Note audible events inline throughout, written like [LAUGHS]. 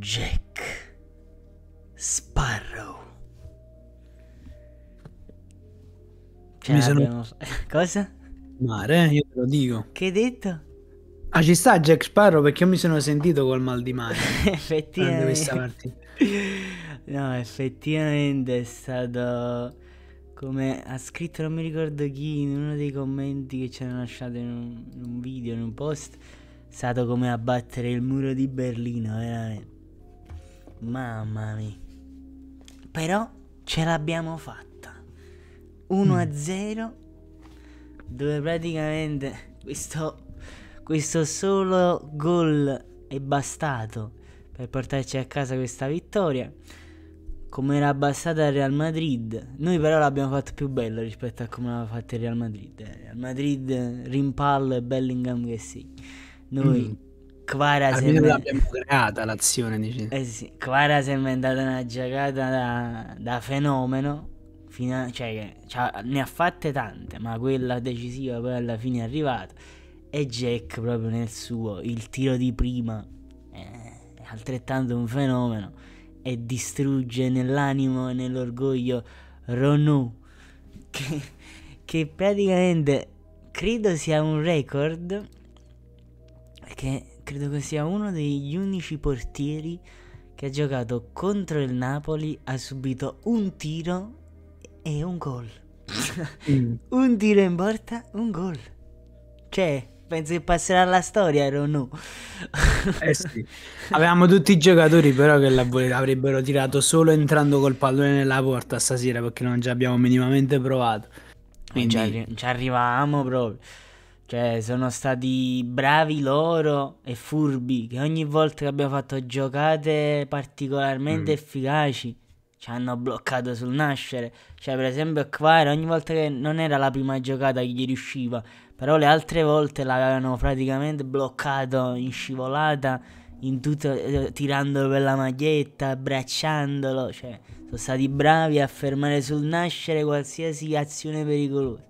Jack Sparrow. Cioè, Mi sono... abbiamo... [LAUGHS] Cosa? Mare, eh? io te lo dico. Che hai detto? Ah, ci sta Jack Sparrow perché io mi sono sentito col mal di mare. [LAUGHS] effettivamente. [LAUGHS] No, effettivamente è stato come ha scritto, non mi ricordo chi, in uno dei commenti che ci hanno lasciato in un, in un video, in un post, è stato come abbattere il muro di Berlino, veramente. Mamma mia. Però ce l'abbiamo fatta. 1 a 0 mm. dove praticamente questo, questo solo gol è bastato per portarci a casa questa vittoria come era bastata il Real Madrid noi però l'abbiamo fatto più bello rispetto a come l'aveva fatto il Real Madrid eh, Real Madrid rimpallo e Bellingham che sì noi mm. Quara si è l'abbiamo creata l'azione, dici. Eh sì, Quara si è inventata una giocata da, da fenomeno, a, cioè, cioè, ne ha fatte tante, ma quella decisiva poi alla fine è arrivata. E Jack proprio nel suo, il tiro di prima eh, è altrettanto un fenomeno e distrugge nell'animo e nell'orgoglio Ronu, che, che praticamente credo sia un record perché credo che sia uno degli unici portieri che ha giocato contro il Napoli, ha subito un tiro e un gol. mm. [LAUGHS] un tiro in porta, un gol. Cioè, penso che passerà alla storia, no. eh sì. [LAUGHS] Avevamo tutti i giocatori però che l'avrebbero tirato solo entrando col pallone nella porta stasera perché non ci abbiamo minimamente provato. Eh, Quindi... Non ci, arri- ci arrivavamo proprio. Cioè, sono stati bravi loro e furbi, che ogni volta che abbiamo fatto giocate particolarmente mm. efficaci ci hanno bloccato sul nascere. Cioè, per esempio, Quare ogni volta che non era la prima giocata che gli riusciva, però le altre volte l'avevano praticamente bloccato in scivolata, in tutto, eh, tirandolo per la maglietta, abbracciandolo. Cioè, sono stati bravi a fermare sul nascere qualsiasi azione pericolosa.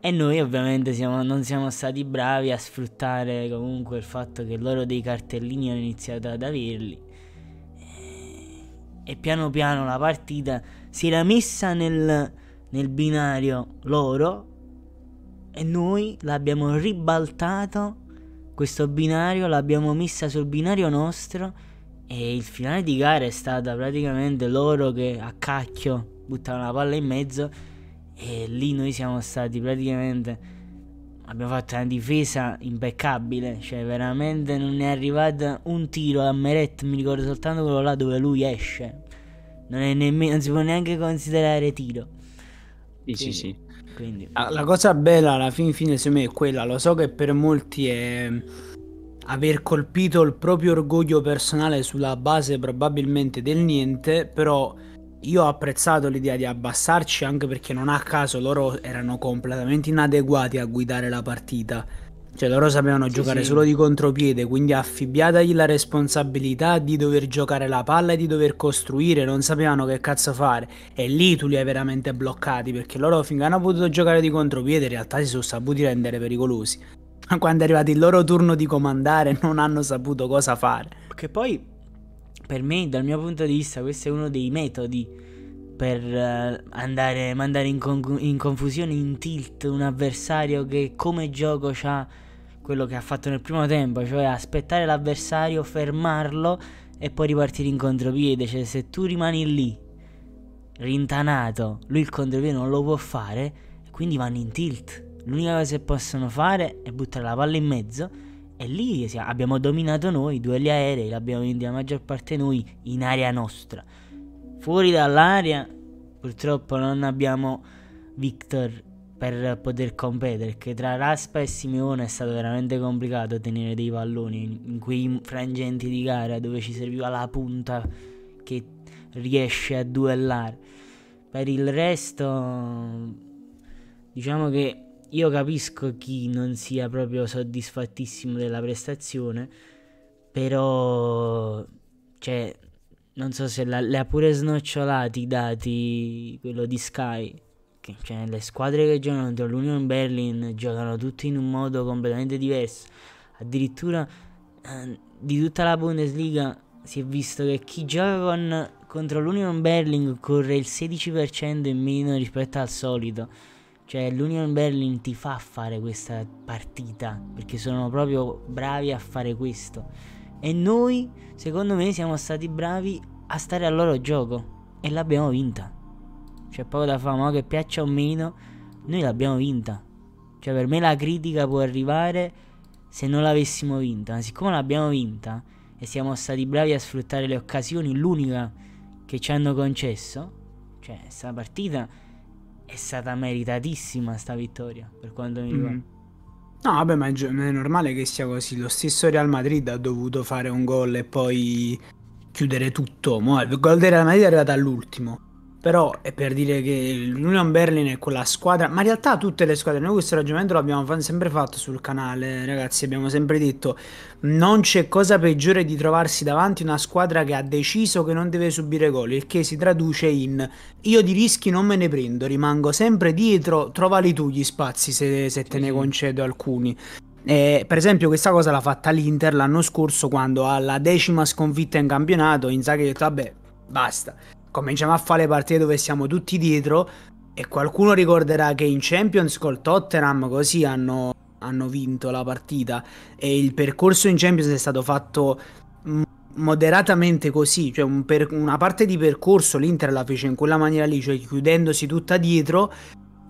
E noi ovviamente siamo, non siamo stati bravi a sfruttare comunque il fatto che loro dei cartellini hanno iniziato ad averli. E piano piano la partita si era messa nel, nel binario loro e noi l'abbiamo ribaltato, questo binario l'abbiamo messa sul binario nostro e il finale di gara è stato praticamente loro che a cacchio buttavano la palla in mezzo e lì noi siamo stati praticamente. Abbiamo fatto una difesa impeccabile, cioè veramente non è arrivato un tiro a Meret, mi ricordo soltanto quello là dove lui esce. Non, è nemmeno, non si può neanche considerare tiro. Sì, sì, sì. Quindi... Ah, la cosa bella alla fin fine secondo me è quella, lo so che per molti è aver colpito il proprio orgoglio personale sulla base probabilmente del niente, però io ho apprezzato l'idea di abbassarci anche perché non a caso loro erano completamente inadeguati a guidare la partita. Cioè loro sapevano sì, giocare sì. solo di contropiede, quindi affibbiatagli la responsabilità di dover giocare la palla e di dover costruire, non sapevano che cazzo fare. E lì tu li hai veramente bloccati, perché loro finché hanno potuto giocare di contropiede in realtà si sono saputi rendere pericolosi. Ma [LAUGHS] quando è arrivato il loro turno di comandare non hanno saputo cosa fare. Che poi per me, dal mio punto di vista, questo è uno dei metodi per eh, andare, mandare in, con- in confusione, in tilt un avversario che come gioco ha quello che ha fatto nel primo tempo, cioè aspettare l'avversario, fermarlo e poi ripartire in contropiede. Cioè, se tu rimani lì, rintanato, lui il contropiede non lo può fare, quindi vanno in tilt. L'unica cosa che possono fare è buttare la palla in mezzo e lì abbiamo dominato noi, duelli aerei, l'abbiamo vinto la maggior parte noi in area nostra. Fuori dall'area purtroppo non abbiamo Victor per poter competere, perché tra Raspa e Simeone è stato veramente complicato tenere dei palloni in quei frangenti di gara dove ci serviva la punta che riesce a duellare. Per il resto diciamo che io capisco chi non sia proprio soddisfattissimo della prestazione, però cioè, non so se le ha pure snocciolati i dati quello di Sky. cioè, le squadre che giocano contro l'Union Berlin giocano tutte in un modo completamente diverso. Addirittura eh, di tutta la Bundesliga si è visto che chi gioca con, contro l'Union Berlin corre il 16% in meno rispetto al solito. Cioè l'Union Berlin ti fa fare questa partita, perché sono proprio bravi a fare questo. E noi, secondo me, siamo stati bravi a stare al loro gioco e l'abbiamo vinta. C'è poco da fare, ma che piaccia o meno, noi l'abbiamo vinta. Cioè per me la critica può arrivare se non l'avessimo vinta, ma siccome l'abbiamo vinta e siamo stati bravi a sfruttare le occasioni, l'unica che ci hanno concesso, cioè questa partita è stata meritatissima sta vittoria per quanto mi mm. riguarda. Mm. No, vabbè, ma è, normale che sia così. Lo stesso Real Madrid ha dovuto fare un gol e poi chiudere tutto. Mo il gol del Real Madrid è arrivato all'ultimo. Però è per dire che l'Union Berlin è quella squadra, ma in realtà tutte le squadre, noi questo ragionamento l'abbiamo sempre fatto sul canale, ragazzi, abbiamo sempre detto, non c'è cosa peggiore di trovarsi davanti a una squadra che ha deciso che non deve subire gol, il che si traduce in io di rischi non me ne prendo, rimango sempre dietro, trovali tu gli spazi se, se te ne concedo alcuni. Eh, per esempio, questa cosa l'ha fatta l'Inter l'anno scorso quando alla decima sconfitta in campionato Inzaghi ha detto: Vabbè, basta cominciamo a fare le partite dove siamo tutti dietro e qualcuno ricorderà che in Champions col Tottenham così hanno, hanno vinto la partita e il percorso in Champions è stato fatto moderatamente così, cioè un per, una parte di percorso l'Inter la fece in quella maniera lì, cioè chiudendosi tutta dietro,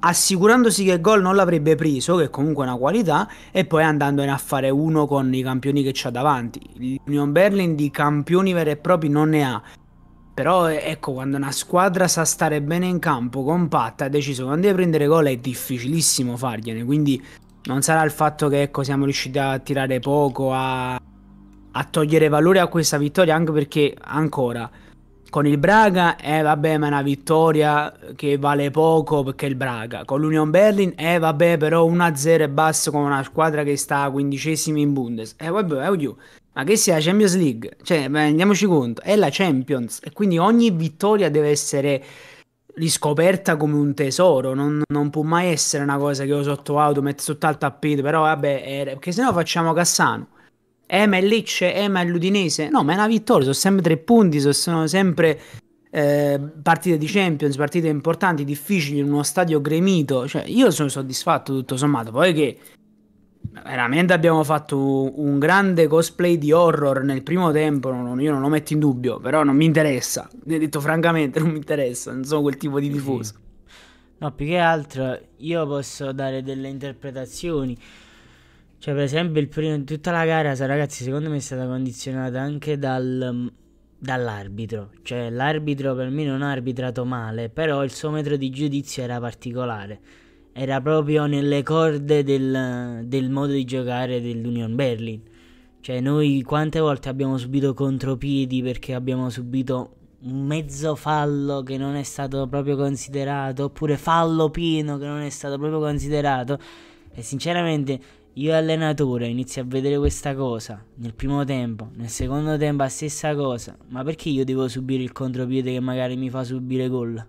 assicurandosi che il gol non l'avrebbe preso, che comunque è una qualità, e poi andandone a fare uno con i campioni che c'ha davanti. L'Union Berlin di campioni veri e propri non ne ha, però ecco, quando una squadra sa stare bene in campo, compatta, ha deciso quando deve prendere gol è difficilissimo fargliene. Quindi non sarà il fatto che ecco, siamo riusciti a tirare poco, a, a togliere valore a questa vittoria, anche perché ancora con il Braga, eh vabbè, ma è una vittoria che vale poco perché è il Braga. Con l'Union Berlin, eh vabbè, però 1-0 è basso con una squadra che sta a quindicesimi in Bundes. Eh vabbè, eh, oddio. Ma che sia la Champions League, cioè, beh, andiamoci conto, è la Champions e quindi ogni vittoria deve essere riscoperta come un tesoro, non, non può mai essere una cosa che io sotto auto metto sotto al tappeto, però vabbè, è... perché sennò facciamo Cassano. Eh, ma è Lecce, eh, ma è l'Udinese. No, ma è una vittoria, sono sempre tre punti, sono sempre eh, partite di Champions, partite importanti, difficili in uno stadio gremito. Cioè, io sono soddisfatto tutto sommato, poi che Veramente abbiamo fatto un grande cosplay di horror nel primo tempo, non, io non lo metto in dubbio, però non mi interessa, ne detto francamente non mi interessa, non sono quel tipo di tifoso. No, più che altro io posso dare delle interpretazioni. Cioè, per esempio, il primo, tutta la gara, ragazzi, secondo me è stata condizionata anche dal, mm, dall'arbitro. Cioè, l'arbitro per me non ha arbitrato male, però il suo metro di giudizio era particolare era proprio nelle corde del, del modo di giocare dell'Union Berlin. Cioè noi quante volte abbiamo subito contropiedi perché abbiamo subito un mezzo fallo che non è stato proprio considerato, oppure fallo pieno che non è stato proprio considerato. E sinceramente io allenatore inizio a vedere questa cosa nel primo tempo, nel secondo tempo la stessa cosa, ma perché io devo subire il contropiede che magari mi fa subire gol?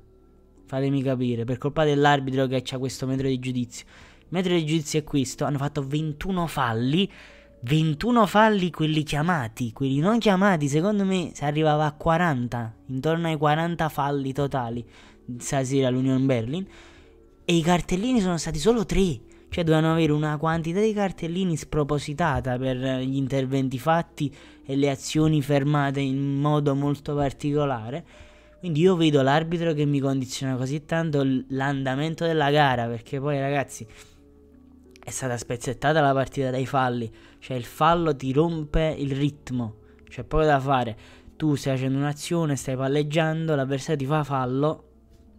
Fatemi capire, per colpa dell'arbitro che ha questo metro di giudizio. Il metro di giudizio è questo, hanno fatto 21 falli. 21 falli quelli chiamati, quelli non chiamati, secondo me si arrivava a 40, intorno ai 40 falli totali stasera all'Union Berlin. E i cartellini sono stati solo 3, cioè dovevano avere una quantità di cartellini spropositata per eh, gli interventi fatti e le azioni fermate in modo molto particolare. Quindi io vedo l'arbitro che mi condiziona così tanto l'andamento della gara, perché poi ragazzi è stata spezzettata la partita dai falli, cioè il fallo ti rompe il ritmo, c'è poco da fare. Tu stai facendo un'azione, stai palleggiando, l'avversario ti fa fallo,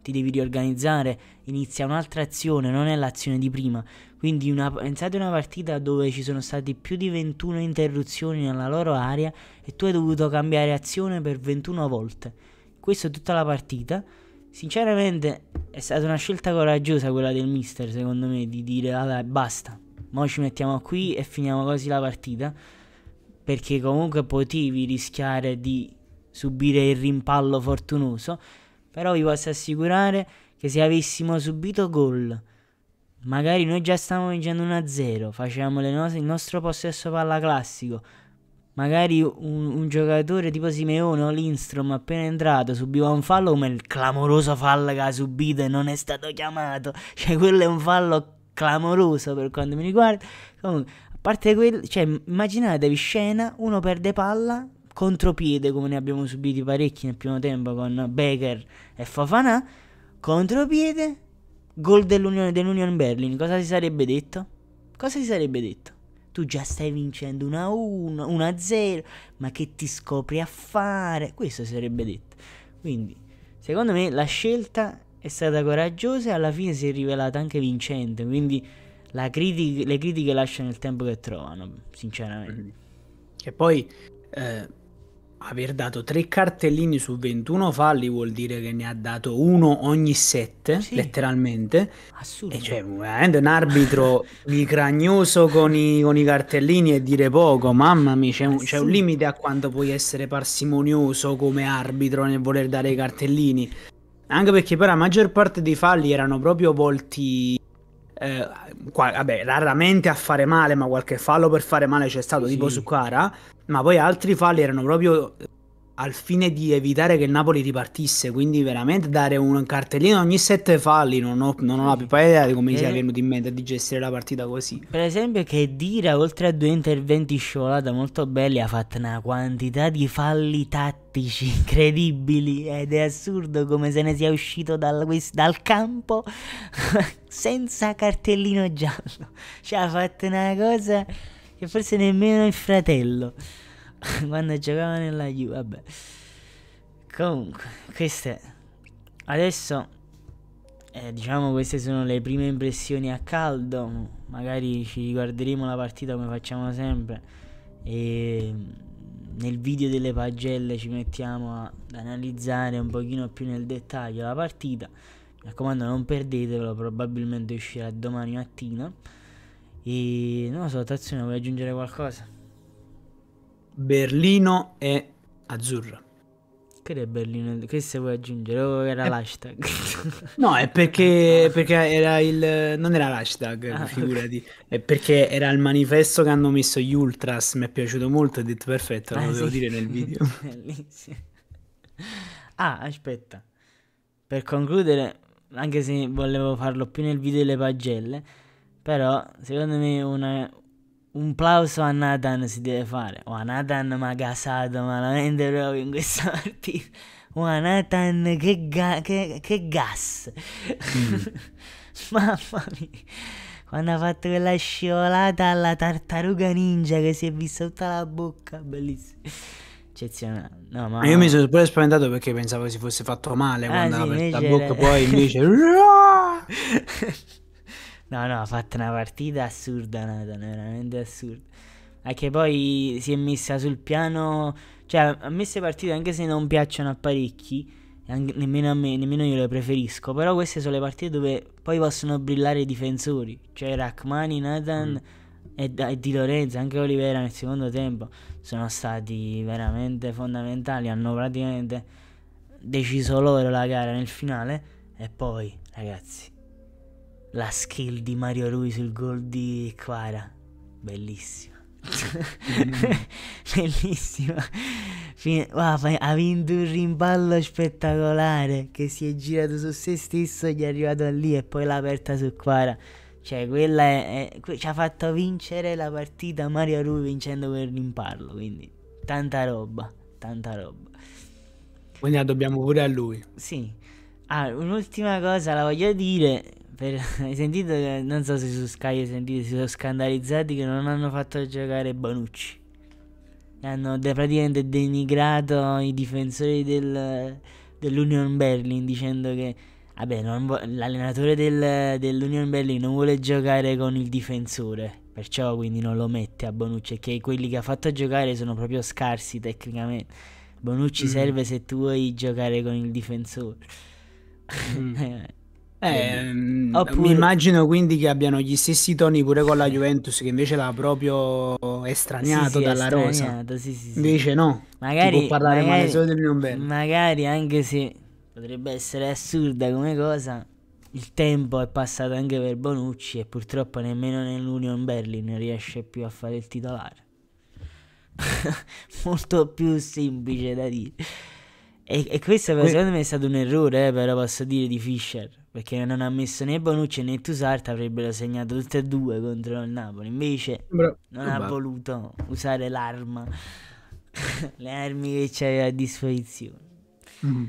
ti devi riorganizzare, inizia un'altra azione, non è l'azione di prima. Quindi una, pensate a una partita dove ci sono state più di 21 interruzioni nella loro area e tu hai dovuto cambiare azione per 21 volte questo è tutta la partita. Sinceramente è stata una scelta coraggiosa quella del mister, secondo me, di dire vabbè basta, mo ci mettiamo qui e finiamo così la partita, perché comunque potevi rischiare di subire il rimpallo fortunoso, però vi posso assicurare che se avessimo subito gol, magari noi già stavamo vincendo 1-0, facevamo no il nostro possesso palla classico, Magari un, un giocatore tipo Simeone o Lindstrom appena entrato subiva un fallo come il clamoroso fallo che ha subito e non è stato chiamato. [LAUGHS] Cioè, quello è un fallo clamoroso per quanto mi riguarda. Comunque, a parte quello, cioè, immaginatevi scena, uno perde palla, contropiede come ne abbiamo subiti parecchi nel primo tempo con Baker e Fofana, contropiede, gol dell'Unione dell'Union Berlin. Cosa si sarebbe detto? Cosa si sarebbe detto? tu già stai vincendo 1-1, a 1-0, a ma che ti scopri a fare? Questo si sarebbe detto. Quindi, secondo me la scelta è stata coraggiosa e alla fine si è rivelata anche vincente, quindi critica, le critiche lasciano il tempo che trovano, sinceramente. Che poi eh aver dato tre cartellini su 21 falli vuol dire che ne ha dato uno ogni sette, sì. letteralmente. Assurdo. E cioè, veramente un arbitro [LAUGHS] micragnoso con i, con i cartellini e dire poco, mamma mia, c'è un, c'è un limite a quanto puoi essere parsimonioso come arbitro nel voler dare i cartellini. Anche perché poi la maggior parte dei falli erano proprio volti eh, qua, vabbè, raramente a fare male, ma qualche fallo per fare male c'è stato, sì. tipo su Cara, ma poi altri falli erano proprio al fine di evitare che il Napoli ripartisse, quindi veramente dare un cartellino ogni sette falli, non ho, non ho la più idea di come eh. sia venuto in mente di gestire la partita così. Per esempio che Dira, oltre a due interventi scivolata molto belli, ha fatto una quantità di falli tattici [LAUGHS] incredibili ed è assurdo come se ne sia uscito dal, dal campo [LAUGHS] senza cartellino giallo. Cioè ha fatto una cosa che forse nemmeno il fratello. [LAUGHS] quando giocava nella Juve. vabbè. Comunque, queste adesso eh, diciamo queste sono le prime impressioni a caldo, magari ci riguarderemo la partita come facciamo sempre e mm, nel video delle pagelle ci mettiamo ad analizzare un pochino più nel dettaglio la partita. Mi raccomando non perdetelo, probabilmente uscirà domani mattina. E non lo so, Tazzone, vuoi aggiungere qualcosa? Berlino è azzurra. Che è Berlino? Che se vuoi aggiungere? Oh, era è... Eh. l'hashtag? no, è perché, [LAUGHS] perché, era il... non era l'hashtag, ah, figurati. Okay. È perché era il manifesto che hanno messo gli Ultras, mi è piaciuto molto, ho detto perfetto, lo ah, devo sì. dire nel video. [LAUGHS] Bellissimo. Ah, aspetta. Per concludere, anche se volevo farlo più nel video delle pagelle, però secondo me una, un plauso a Nathan si deve fare. O oh, a Nathan mi ha casato malamente proprio in questa [LAUGHS] partita. O oh, a Nathan che, ga che, che gas. Mm. [LAUGHS] Mamma mia. Quando ha fatto quella scivolata alla tartaruga ninja che si è vista tutta la bocca. Bellissimo. Eccezionale. No, ma... Io mi sono pure spaventato perché pensavo si fosse fatto male ah, quando sì, la bocca. Poi invece... [LAUGHS] No, no, ha fatto una partita assurda, Nathan, veramente assurda. Anche poi si è messa sul piano... Cioè, a me queste partite, anche se non piacciono a parecchi, anche, nemmeno a me, nemmeno io le preferisco, però queste sono le partite dove poi possono brillare i difensori. Cioè, Rachmani, Nathan... Mm e, Di Lorenzo, anche Olivera nel secondo tempo sono stati veramente fondamentali, hanno praticamente deciso loro la gara nel finale e poi ragazzi la skill di Mario Rui sul gol di Quara. Bellissima. [LAUGHS] Bellissima. wow, ha vinto un rimballo spettacolare che si è girato su se stesso, gli è arrivato lì e poi l'ha aperta su Quara. Cioè, quella è, è, ci ha fatto vincere la partita Mario Rui vincendo quel rimpallo, quindi tanta roba, tanta roba. Quindi la dobbiamo pure a lui. Sì. Ah, un'ultima cosa la voglio dire per, [LAUGHS] hai sentito che, non so se su Sky hai sentito, si sono scandalizzati che non hanno fatto giocare Bonucci. Hanno praticamente denigrato i difensori del, dell'Union Berlin dicendo che vabbè, l'allenatore del, dell'Union Berlin non vuole giocare con il difensore, perciò quindi non lo mette a Bonucci, che quelli che ha fatto giocare sono proprio scarsi tecnicamente. Bonucci mm. serve se tu vuoi giocare con il difensore. Mm. [LAUGHS] Eh, ehm, mi immagino quindi che abbiano gli stessi toni pure con la Juventus che invece l'ha proprio estraniato sì, sì, dalla estraniato, rosa. Sì, invece no, magari, parlare magari, male solo del Lionberg. Magari anche se potrebbe essere assurda come cosa, il tempo è passato anche per Bonucci e purtroppo nemmeno nell'Union Berlin riesce più a fare il titolare. [LAUGHS] Molto più semplice da dire. E, e questo que- secondo me è stato un errore, eh, però posso dire, di Fischer perché non ha messo né Bonucci né Tusart, avrebbero segnato tutte e due contro il Napoli. Invece Bra- non ha voluto usare l'arma, [LAUGHS] le armi che c'aveva a disposizione. Mm.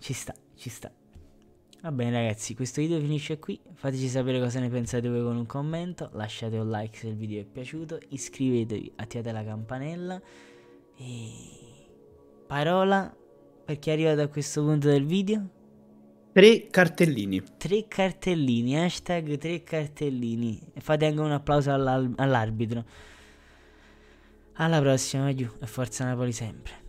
Ci sta, ci sta. Va bene ragazzi, questo video finisce qui, fateci sapere cosa ne pensate voi con un commento, lasciate un like se il video vi è piaciuto, iscrivetevi, attivate la campanella e parola per chi è arrivato a questo punto del video. Tre cartellini. Tre cartellini, hashtag tre cartellini. Fate anche un applauso all'arbitro. Alla prossima, Giù, e forza Napoli sempre.